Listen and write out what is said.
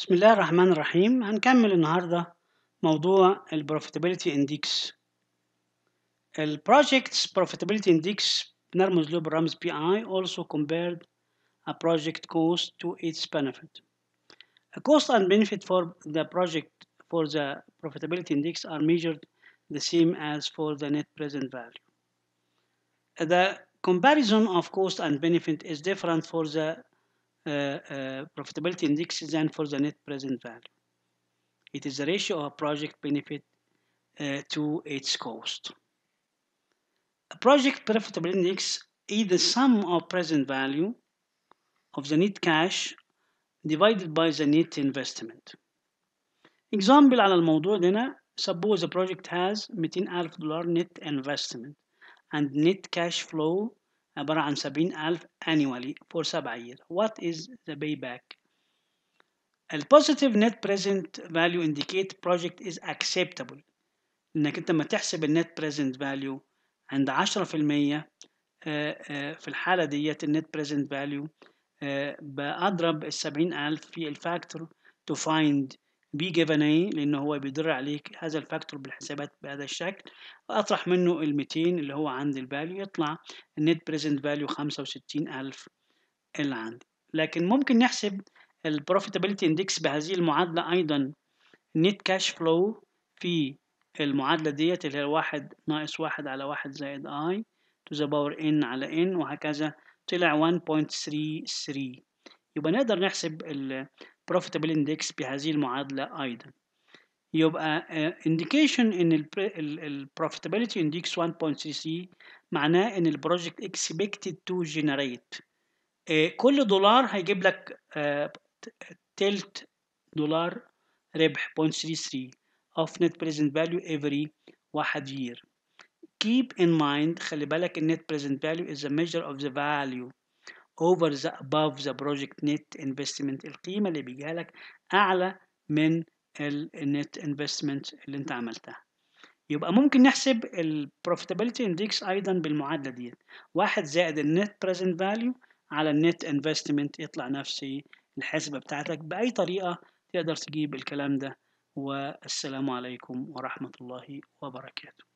بسم الله الرحمن الرحيم هنكمل النهاردة موضوع ال Profitability Index ال Projects Profitability Index بنرمز له بالرمز PI also compared a project cost to its benefit. A cost and benefit for the project for the Profitability Index are measured the same as for the net present value. The comparison of cost and benefit is different for the Uh, uh, profitability index then for the net present value. It is the ratio of project benefit uh, to its cost. A project profitability index is the sum of present value of the net cash divided by the net investment. Example على الموضوع ده suppose a project has 200 dollars net investment and net cash flow عبارة عن سبعين ألف annually for سبع years. What is the payback? The positive net present value indicate project is acceptable. إنك أنت ما تحسب النت present value عند عشرة في الحالة ديت النت present value بأضرب السبعين ألف في الفاكتور to find جيفن اي لأن هو بيدر عليك هذا الفاكتور بالحسابات بهذا الشكل واطرح منه ال 200 اللي هو عند الفاليو يطلع النت بريزنت فاليو 65000 اللي عندي لكن ممكن نحسب البروفيتابيلتي اندكس بهذه المعادلة أيضا نت كاش فلو في المعادلة ديت اللي هي واحد ناقص واحد على واحد زائد اي تو ذا باور ان على ان وهكذا طلع 1.33 يبقى نقدر نحسب Profitable اندكس بهذه المعادلة أيضا يبقى انديكيشن آه، ان Profitability اندكس 1.33 معناه ان البروجكت اكسبكتد تو generate آه، كل دولار هيجيب لك آه، تلت دولار ربح 0.33 of net present value every واحد year keep in mind خلي بالك النت present value is a measure of the value over the above the project net investment القيمة اللي لك أعلى من النت انفستمنت اللي انت عملتها يبقى ممكن نحسب profitability index ايضا بالمعادله ديت واحد زائد النت بريزنت فاليو على النت انفستمنت يطلع نفس الحسبه بتاعتك باي طريقه تقدر تجيب الكلام ده والسلام عليكم ورحمه الله وبركاته